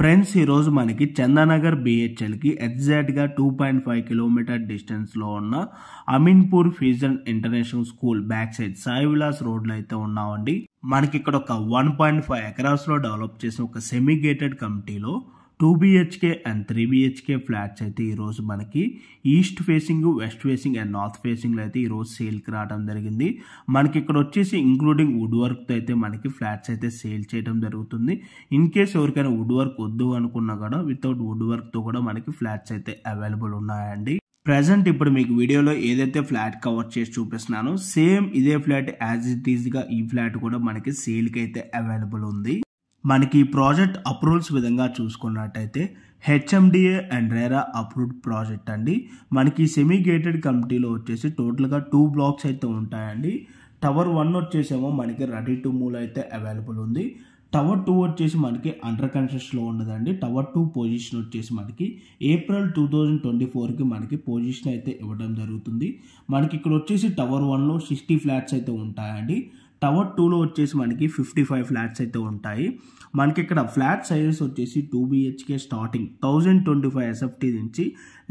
friends ఈరోజు మనకి చందానగర్ బిహెచ్ఎల్కి ఎగ్జాక్ట్గా టూ పాయింట్ ఫైవ్ కిలోమీటర్ డిస్టెన్స్లో ఉన్న అమీన్పూర్ ఫీజన్ international school back side Sai Vilas రోడ్లో అయితే ఉన్నామండి మనకి ఇక్కడ ఒక వన్ పాయింట్ ఫైవ్ ఎకరాస్లో డెవలప్ చేసిన ఒక సెమీ గేటెడ్ కమిటీలో two BHK and three BHK flats అయితే ఈరోజు మనకి east facing west facing and north ఫేసింగ్లో అయితే ఈరోజు సేల్కి రావడం జరిగింది మనకి ఇక్కడ వచ్చేసి ఇంక్లూడింగ్ వుడ్ వర్క్తో అయితే మనకి ఫ్లాట్స్ అయితే సేల్ చేయడం జరుగుతుంది ఇన్ కేస్ ఎవరికైనా వుడ్ వర్క్ వద్దు అనుకున్నా కూడా వితౌట్ వుడ్ వర్క్తో కూడా మనకి ఫ్లాట్స్ అయితే అవైలబుల్ ఉన్నాయండి ప్రజెంట్ ఇప్పుడు మీకు వీడియోలో ఏదైతే ఫ్లాట్ కవర్ చేసి చూపిస్తున్నానో సేమ్ ఇదే ఫ్లాట్ యాజ్ ఇట్ ఈజ్గా ఈ ఫ్లాట్ కూడా మనకి సేల్కి అయితే అవైలబుల్ ఉంది మనకి ప్రాజెక్ట్ అప్రూవల్స్ విధంగా చూసుకున్నట్టయితే HMDA and RERA approved project అండి మనకి సెమీ గేటెడ్ కమిటీలో వచ్చేసి టోటల్గా టూ బ్లాక్స్ అయితే ఉంటాయండి టవర్ వన్ వచ్చేసేమో మనకి రెడీ టు మూల్ అయితే అవైలబుల్ ఉంది టవర్ టూ వచ్చేసి మనకి అండర్ కన్స్ట్రక్షన్లో ఉండదండి టవర్ టూ పొజిషన్ వచ్చేసి మనకి ఏప్రిల్ టూ థౌజండ్ ట్వంటీ ఫోర్కి మనకి పొజిషన్ అయితే ఇవ్వడం జరుగుతుంది మనకి ఇక్కడ వచ్చేసి టవర్ వన్లో సిక్స్టీ ఫ్లాట్స్ అయితే ఉంటాయండి టవర్ టూలో వచ్చేసి మనకి ఫిఫ్టీ ఫైవ్ ఫ్లాట్స్ అయితే ఉంటాయి మనకి ఇక్కడ ఫ్లాట్ సైజెస్ వచ్చేసి two BHK starting thousand twenty five SFT నుంచి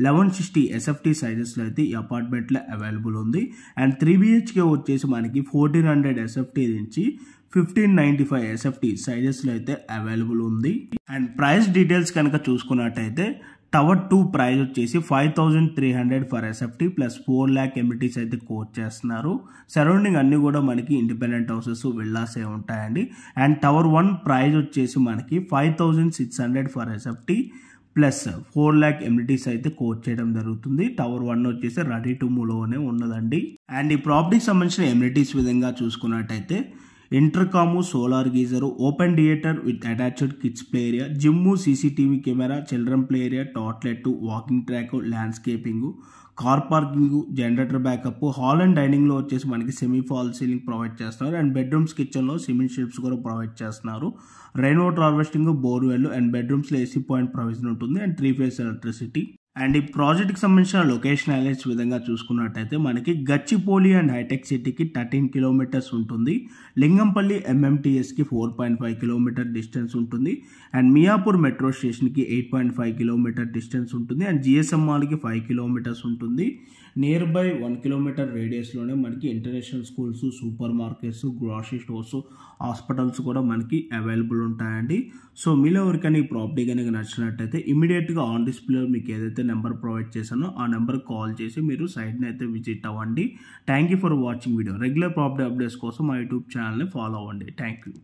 లెవెన్ సిక్స్టీ ఎస్ఎఫ్టీ సైజెస్లో అయితే ఈ అపార్ట్మెంట్లో అవైలబుల్ ఉంది అండ్ త్రీ బీహెచ్కే వచ్చేసి మనకి ఫోర్టీన్ హండ్రెడ్ ఎస్ఎఫ్టీ నుంచి ఫిఫ్టీన్ నైంటీ ఫైవ్ ఎస్ఎఫ్టీ సైజెస్లో అయితే అవైలబుల్ ఉంది అండ్ ప్రైస్ డీటెయిల్స్ కనుక చూసుకున్నట్టయితే టవర్ టూ ప్రైజ్ వచ్చేసి five thousand three hundred for SFT plus four lakh amenities అయితే కోట్ చేస్తున్నారు సరౌండింగ్ అన్నీ కూడా మనకి ఇండిపెండెంట్ హౌసెస్ విల్లాసే ఉంటాయండి అండ్ టవర్ వన్ ప్రైజ్ వచ్చేసి మనకి five thousand six hundred for SFT plus four lakh amenities అయితే కోచ్ చేయడం జరుగుతుంది టవర్ వన్ వచ్చేసి రెడీ టు మూలోనే ఉన్నదండి అండ్ ఈ ప్రాపర్టీకి సంబంధించిన ఎమ్యూనిటీస్ విధంగా చూసుకున్నట్టయితే intercom solar geyser open theatre with attached kids play area gym CCTV camera children play area tot lot walking track landscaping car parking generator backup hall and డైనింగ్లో వచ్చేసి మనకి సెమీ ఫాల్ సీలింగ్ ప్రొవైడ్ చేస్తున్నారు and bedrooms కిచెన్లో cement ships కూడా provide చేస్తున్నారు rain water harvesting borewell and బెడ్రూమ్స్లో AC point provision ఉంటుంది and three phase electricity and ఈ ప్రాజెక్ట్కి సంబంధించిన లొకేషన్ హైలైట్స్ విధంగా చూసుకున్నట్టయితే మనకి గచ్చిపోలి అండ్ హైటెక్ సిటీకి థర్టీన్ కిలోమీటర్స్ ఉంటుంది లింగంపల్లి ఎంఎంటీఎస్కి four point five kilometre distance ఉంటుంది అండ్ మియాపూర్ మెట్రో స్టేషన్కి eight point five kilometre distance ఉంటుంది అండ్ మాల్కి ఫైవ్ కిలోమీటర్స్ ఉంటుంది నియర్ బై వన్ కిలోమీటర్ రేడియస్లోనే మనకి international schools super markets grocery stores hospitals కూడా మనకి అవైలబుల్ ఉంటాయండి సో మీలో ఎవరికైనా ఈ ప్రాపర్టీ కనుక నచ్చినట్టయితే ఇమీడియట్గా ఆన్ డిస్ప్లే మీకు ఏదైతే అయితే నెంబర్ ప్రొవైడ్ చేశానో ఆ నెంబర్ కాల్ చేసి మీరు సైట్ని అయితే విజిట్ అవ్వండి thank you for watching video regular property updates కోసం మా యూట్యూబ్ ఛానల్ని ఫాలో అవ్వండి థ్యాంక్ యూ